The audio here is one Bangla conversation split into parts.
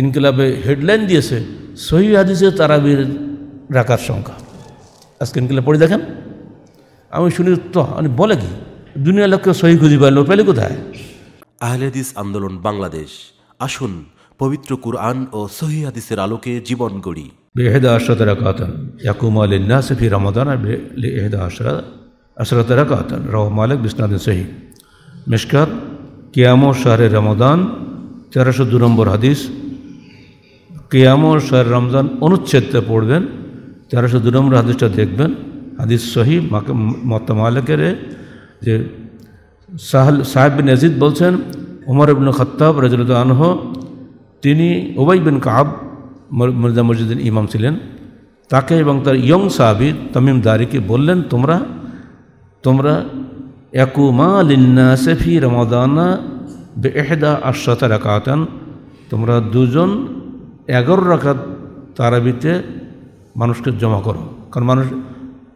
ইনকিলাবে হেডলাইন দিয়েছে সহি হাদিসে তারাবির রাখার সংখ্যা আজকে ইনকিলাব পড়ে দেখেন আমি শুনি তো আমি বলে কি দুনিয়া লোককে সহি খুঁজি পাইল পেলে কোথায় আহলেদিস আন্দোলন বাংলাদেশ আসুন পবিত্র কুরআন ও সহি হাদিসের আলোকে জীবন গড়ি বেহেদা আশরাতের কাতান ইয়াকুম আল নাসিফি রমাদান এহেদা আশরা আশরাতের কাতান রহ মালিক বিসনাদ সহি মিশকাত কিয়ামো শাহরে রমাদান তেরোশো দু নম্বর হাদিস কেয়ামর শয়ের রমজান অনুচ্ছেদে পড়বেন তেরোশো দু নম্বর হাদিসটা দেখবেন হাদিস সহি মত্তা মালিকের যে সাহল সাহেব বিন আজিদ বলছেন ওমর ইবিন খত্তাব রাজুল আনহ তিনি ওবাই বিন কাব মির্জা মসজিদের ইমাম ছিলেন তাকে এবং তার ইয়ং সাহাবি তামিম দারিকে বললেন তোমরা তোমরা একুমা লিন্না সেফি রমাদানা বেহেদা আশ্রতা রাকাতান তোমরা দুজন এগারো রাখাত তারাবিতে মানুষকে জমা করো কারণ মানুষ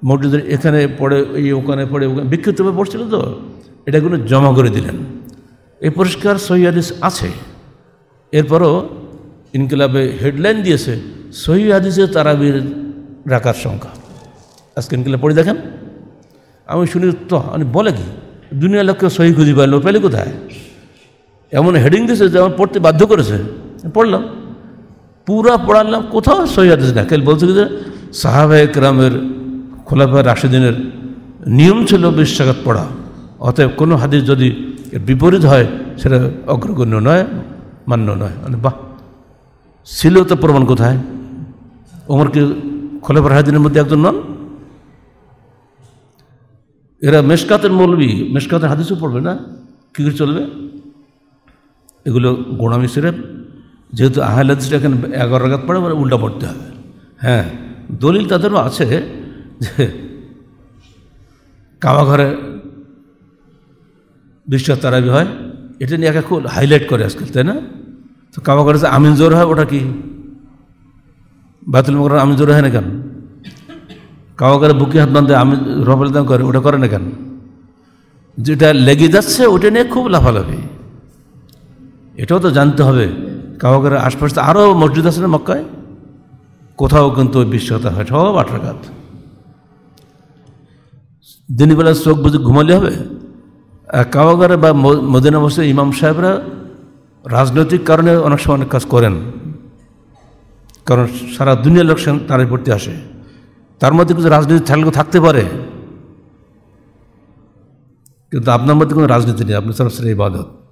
মসজিদের এখানে পড়ে এই ওখানে পড়ে ওখানে বিক্ষিপ্তভাবে পড়ছিল তো এটাগুলো জমা করে দিলেন এই পরিষ্কার সহিদিস আছে এরপরও ইনকিলাবে হেডলাইন দিয়েছে সহি আদিসে তারাবির রাখার সংখ্যা আজকে ইনকিলাব পড়ে দেখেন আমি শুনি তো আমি বলে কি দুনিয়া লোককে সহি খুঁজি পাইলো পেলে কোথায় এমন হেডিং দিয়েছে যে আমার পড়তে বাধ্য করেছে পড়লাম পুরা পড়ালাম কোথাও সহিদিস না কেন বলছে যে সাহাবা একরামের খোলাফা রাশিদিনের নিয়ম ছিল বিশ্বাঘাত পড়া অতএব কোনো হাদিস যদি বিপরীত হয় সেটা অগ্রগণ্য নয় মান্য নয় মানে বাহ ছিল তো প্রমাণ কোথায় ওমর কি খোলাফা রাশিদিনের মধ্যে একজন নন এরা মেশকাতের মৌলবি মেশকাতের হাদিসও পড়বে না কী করে চলবে এগুলো গোড়ামি সিরেপ যেহেতু আহলাদিসটা এখানে এগারো রাগাত পড়ে মানে উল্টা পড়তে হবে হ্যাঁ দলিল তাদেরও আছে যে কামাঘরে বিশ্ব তারাবি হয় এটা নিয়ে একে খুব হাইলাইট করে আজকাল তাই না তো কামাঘরে যে আমিন জোর হয় ওটা কি বাতিল মগর আমিন জোর হয় না কেন কামাঘরে বুকি হাত বান্ধে আমি রফল দাম করে ওটা করে না কেন যেটা লেগে যাচ্ছে ওটা নিয়ে খুব লাফালাফি এটাও তো জানতে হবে কাওয়াগরের আশপাশে তো আরও মসজিদ আছে না মক্কায় কোথাও কিন্তু ওই বিশ্বতা হয় সব আঠারঘাত দিনবেলা চোখ বুঝে ঘুমালে হবে কাবাগরে বা মদিনা বসে ইমাম সাহেবরা রাজনৈতিক কারণে অনেক সময় অনেক কাজ করেন কারণ সারা দুনিয়ার লোক তার পড়তে আসে তার মধ্যে কিছু রাজনীতি থাকলে থাকতে পারে কিন্তু আপনার মধ্যে কোনো রাজনীতি নেই আপনি সরাসরি ইবাদত